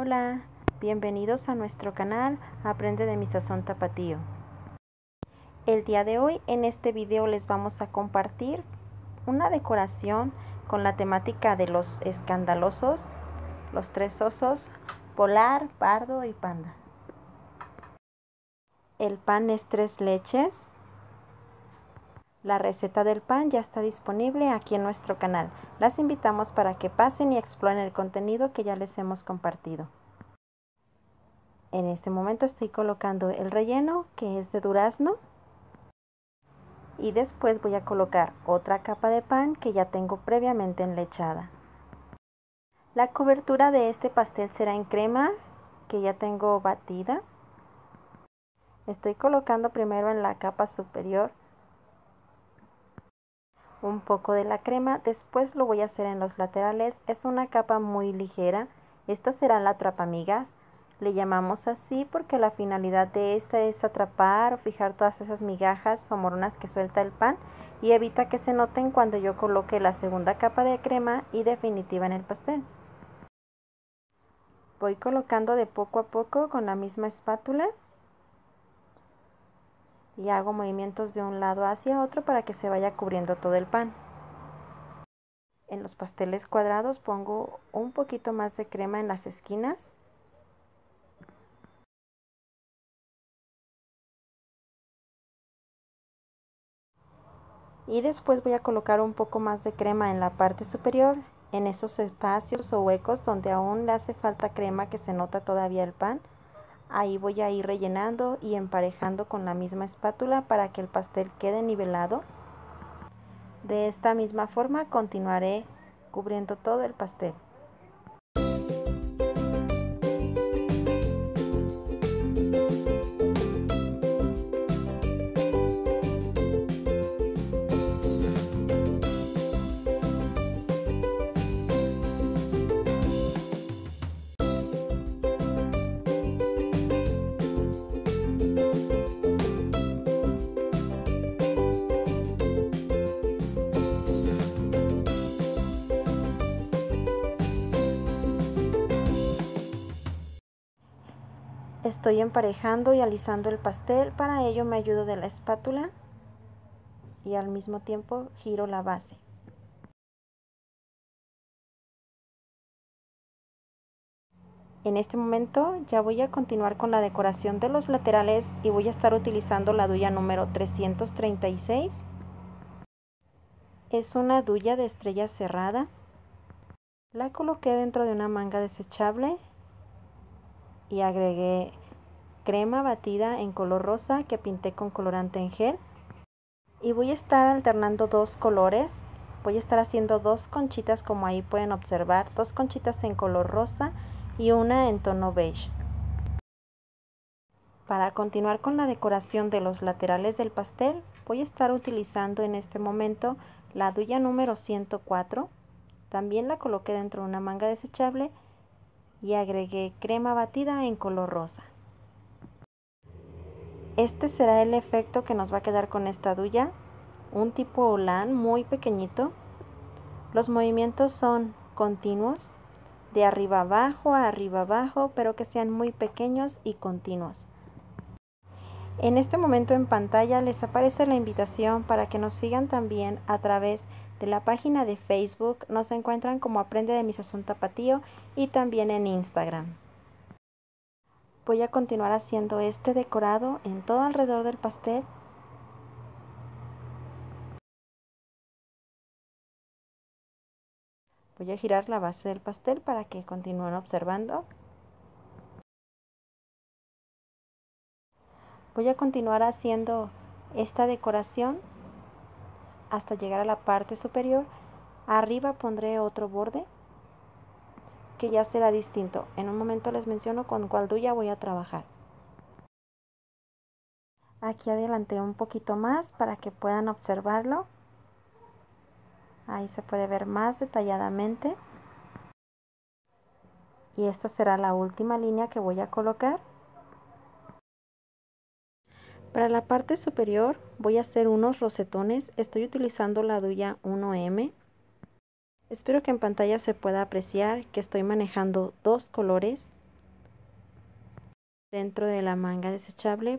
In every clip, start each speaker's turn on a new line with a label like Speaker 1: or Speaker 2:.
Speaker 1: Hola, bienvenidos a nuestro canal Aprende de mi sazón tapatío. El día de hoy en este video les vamos a compartir una decoración con la temática de los escandalosos, los tres osos, polar, pardo y panda. El pan es tres leches, la receta del pan ya está disponible aquí en nuestro canal. Las invitamos para que pasen y exploren el contenido que ya les hemos compartido. En este momento estoy colocando el relleno que es de durazno y después voy a colocar otra capa de pan que ya tengo previamente enlechada. La cobertura de este pastel será en crema que ya tengo batida. Estoy colocando primero en la capa superior un poco de la crema, después lo voy a hacer en los laterales, es una capa muy ligera, esta será la migas, le llamamos así porque la finalidad de esta es atrapar o fijar todas esas migajas o moronas que suelta el pan y evita que se noten cuando yo coloque la segunda capa de crema y definitiva en el pastel. Voy colocando de poco a poco con la misma espátula y hago movimientos de un lado hacia otro para que se vaya cubriendo todo el pan. En los pasteles cuadrados pongo un poquito más de crema en las esquinas. Y después voy a colocar un poco más de crema en la parte superior, en esos espacios o huecos donde aún le hace falta crema que se nota todavía el pan. Ahí voy a ir rellenando y emparejando con la misma espátula para que el pastel quede nivelado. De esta misma forma continuaré cubriendo todo el pastel. Estoy emparejando y alisando el pastel, para ello me ayudo de la espátula y al mismo tiempo giro la base. En este momento ya voy a continuar con la decoración de los laterales y voy a estar utilizando la duya número 336. Es una duya de estrella cerrada. La coloqué dentro de una manga desechable y agregué crema batida en color rosa que pinté con colorante en gel y voy a estar alternando dos colores voy a estar haciendo dos conchitas como ahí pueden observar dos conchitas en color rosa y una en tono beige para continuar con la decoración de los laterales del pastel voy a estar utilizando en este momento la duya número 104 también la coloqué dentro de una manga desechable y agregué crema batida en color rosa. Este será el efecto que nos va a quedar con esta duya, un tipo olán muy pequeñito. Los movimientos son continuos, de arriba abajo a arriba abajo, pero que sean muy pequeños y continuos. En este momento en pantalla les aparece la invitación para que nos sigan también a través de la página de Facebook, nos encuentran como Aprende de mis Asunta Patío y también en Instagram. Voy a continuar haciendo este decorado en todo alrededor del pastel Voy a girar la base del pastel para que continúen observando Voy a continuar haciendo esta decoración hasta llegar a la parte superior. Arriba pondré otro borde que ya será distinto. En un momento les menciono con cual duya voy a trabajar. Aquí adelanté un poquito más para que puedan observarlo. Ahí se puede ver más detalladamente. Y esta será la última línea que voy a colocar. Para la parte superior voy a hacer unos rosetones, estoy utilizando la Duya 1M. Espero que en pantalla se pueda apreciar que estoy manejando dos colores. Dentro de la manga desechable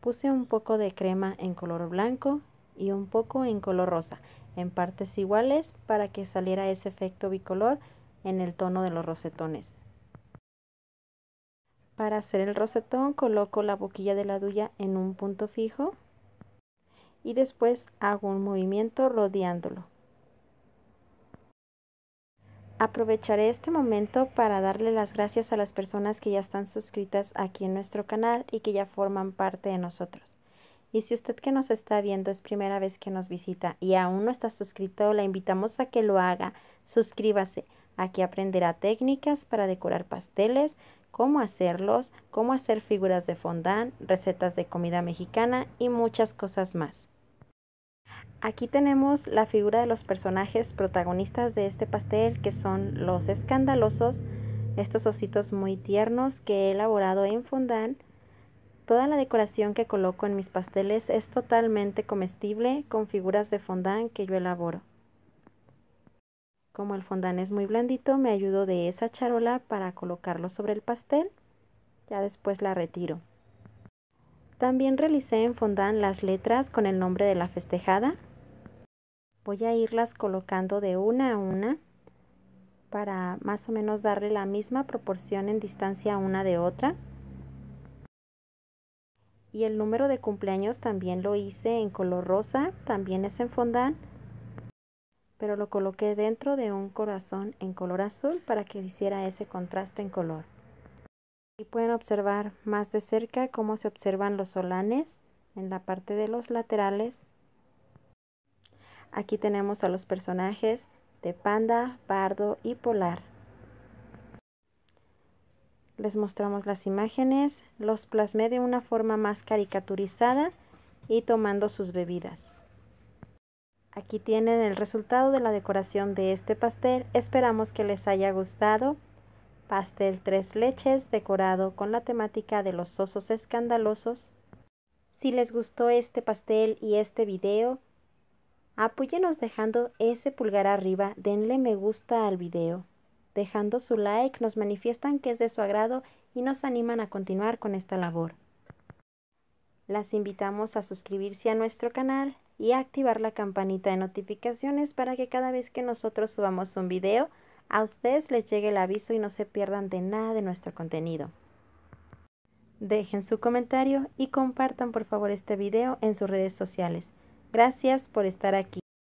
Speaker 1: puse un poco de crema en color blanco y un poco en color rosa, en partes iguales para que saliera ese efecto bicolor en el tono de los rosetones. Para hacer el rosetón coloco la boquilla de la duya en un punto fijo y después hago un movimiento rodeándolo. Aprovecharé este momento para darle las gracias a las personas que ya están suscritas aquí en nuestro canal y que ya forman parte de nosotros. Y si usted que nos está viendo es primera vez que nos visita y aún no está suscrito, la invitamos a que lo haga. Suscríbase. Aquí aprenderá técnicas para decorar pasteles, cómo hacerlos, cómo hacer figuras de fondant, recetas de comida mexicana y muchas cosas más. Aquí tenemos la figura de los personajes protagonistas de este pastel que son los escandalosos, estos ositos muy tiernos que he elaborado en fondant. Toda la decoración que coloco en mis pasteles es totalmente comestible con figuras de fondant que yo elaboro como el fondant es muy blandito, me ayudo de esa charola para colocarlo sobre el pastel. Ya después la retiro. También realicé en fondant las letras con el nombre de la festejada. Voy a irlas colocando de una a una para más o menos darle la misma proporción en distancia una de otra. Y el número de cumpleaños también lo hice en color rosa, también es en fondant pero lo coloqué dentro de un corazón en color azul para que hiciera ese contraste en color. Y pueden observar más de cerca cómo se observan los solanes en la parte de los laterales. Aquí tenemos a los personajes de panda, pardo y polar. Les mostramos las imágenes, los plasmé de una forma más caricaturizada y tomando sus bebidas. Aquí tienen el resultado de la decoración de este pastel. Esperamos que les haya gustado. Pastel tres leches decorado con la temática de los osos escandalosos. Si les gustó este pastel y este video, apóyenos dejando ese pulgar arriba, denle me gusta al video. Dejando su like nos manifiestan que es de su agrado y nos animan a continuar con esta labor. Las invitamos a suscribirse a nuestro canal y activar la campanita de notificaciones para que cada vez que nosotros subamos un video, a ustedes les llegue el aviso y no se pierdan de nada de nuestro contenido. Dejen su comentario y compartan por favor este video en sus redes sociales. Gracias por estar aquí.